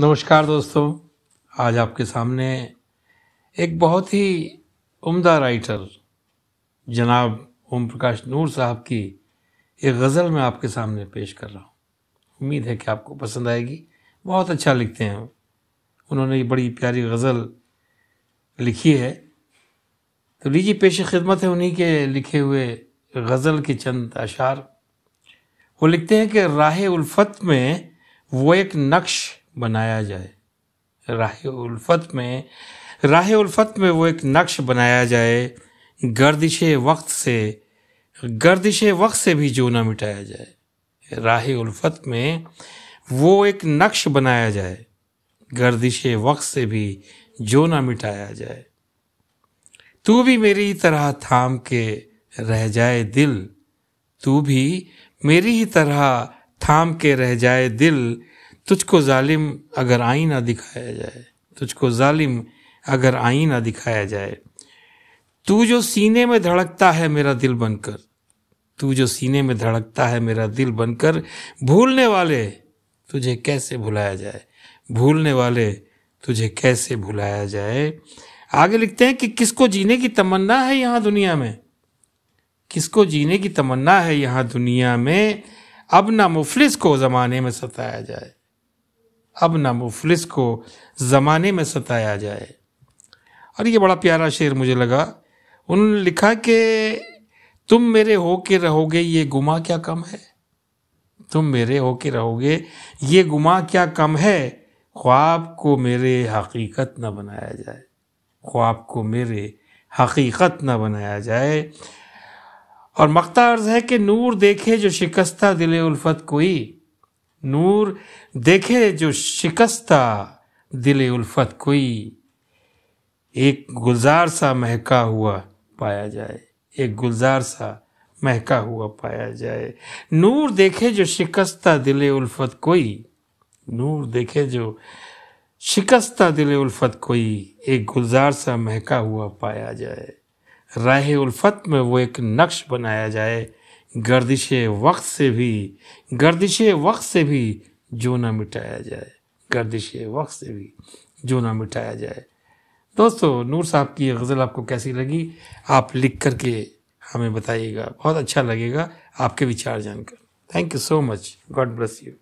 नमस्कार दोस्तों आज आपके सामने एक बहुत ही उम्दा राइटर जनाब ओम प्रकाश नूर साहब की एक गज़ल मैं आपके सामने पेश कर रहा हूँ उम्मीद है कि आपको पसंद आएगी बहुत अच्छा लिखते हैं उन्होंने ये बड़ी प्यारी गज़ल लिखी है तो लीजिए पेश खिदमत है उन्हीं के लिखे हुए गज़ल के चंद अशार वो लिखते हैं कि राह उल्फत में वो एक नक्श बनाया जाए राह उल्फत में राह उल्फत में वो एक नक्श बनाया जाए गर्दिश वक्त से गर्दिश वक्त से भी जो ना मिटाया जाए राह उल्फत में वो एक नक्श बनाया जाए गर्दिश वक्त से भी जो ना मिटाया जाए तू भी मेरी तरह थाम के रह जाए दिल तू भी मेरी ही तरह थाम के रह जाए दिल तुझको जालिम अगर आईना दिखाया जाए तुझको जालिम अगर आईना दिखाया जाए तू जो सीने में धड़कता है मेरा दिल बनकर तू जो सीने में धड़कता है मेरा दिल बनकर भूलने वाले तुझे कैसे भुलाया जाए भूलने वाले तुझे कैसे भुलाया जाए आगे लिखते हैं कि किसको जीने की तमन्ना है यहाँ दुनिया में किसको जीने की तमन्ना है यहाँ दुनिया में अब ना मुफलिस को ज़माने में सताया जाए अब ना मुफलिस को ज़माने में सताया जाए और ये बड़ा प्यारा शेर मुझे लगा उन्होंने लिखा कि तुम मेरे हो के रहोगे ये गुमा क्या कम है तुम मेरे हो के रहोगे ये गुमा क्या कम है ख्वाब को मेरे हकीकत न बनाया जाए ख्वाब को मेरे हकीकत न बनाया जाए और मकता अर्ज है कि नूर देखे जो शिकस्ता दिले उल्फत कोई नूर देखे जो शिकस्ता दिल उल्फत कोई एक गुलजार सा महका हुआ पाया जाए एक गुलजार सा महका हुआ पाया जाए नूर देखे जो शिकस्ता दिल उल्फत कोई नूर देखे जो शिकस्ता दिल उल्फत कोई एक गुलजार सा महका हुआ पाया जाए राह उल्फत में वो एक नक्श बनाया जाए गर्दिश वक्त से भी गर्दिश वक्त से भी जो ना मिटाया जाए गर्दिश वक्त से भी जो ना मिटाया जाए दोस्तों नूर साहब की गज़ल आपको कैसी लगी आप लिख करके हमें बताइएगा बहुत अच्छा लगेगा आपके विचार जानकर thank you so much God bless you